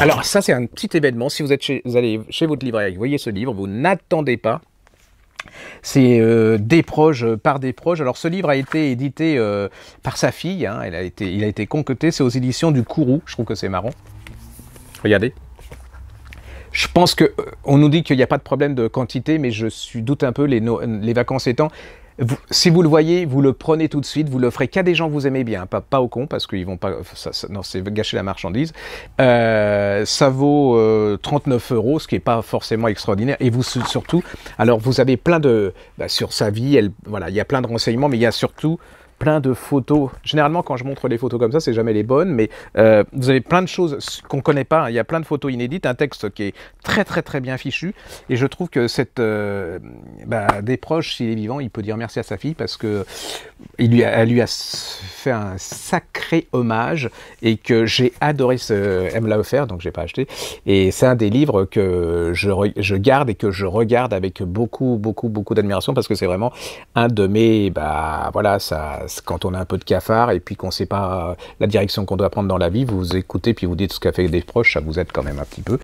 Alors ça c'est un petit événement, si vous, êtes allez chez votre libraire vous voyez ce livre, vous n'attendez pas. C'est euh, des proches euh, par des proches. Alors ce livre a été édité euh, par sa fille, il, hein. a été, il a été c'est aux éditions du Kourou, je trouve que c'est marrant. Regardez. Je pense que nous dit qu'il n'y a pas de problème de quantité, mais je suis doute un peu les vacances étant si vous le voyez, vous le prenez tout de suite, vous le ferez qu'à des gens vous aimez bien, pas, au con parce qu'ils vont pas, non, c'est gâcher la marchandise. Euh, ça vaut 39 euh, euros, ce qui n'est pas forcément extraordinaire. Et vous surtout, alors vous avez plein de bah, sur sa vie, voilà, il y a plein de renseignements, mais il y a surtout plein de photos. Généralement, quand je montre les photos comme ça, c'est jamais les bonnes, mais euh, vous avez plein de choses qu'on ne connaît pas. Hein. Il y a plein de photos inédites, un texte qui est très très très bien fichu. Et je trouve que cette, euh, bah, des proches, s'il est vivant, il peut dire merci à sa fille parce que il lui a, elle lui a fait un sacré hommage et que j'ai adoré ce. Elle me l'a offert, donc j'ai pas acheté. Et c'est un des livres que je, je, garde et que je regarde avec beaucoup, beaucoup, beaucoup d'admiration parce que c'est vraiment un de mes. Bah voilà, ça, quand on a un peu de cafard et puis qu'on sait pas la direction qu'on doit prendre dans la vie, vous écoutez puis vous dites ce qu'a fait des proches, ça vous aide quand même un petit peu.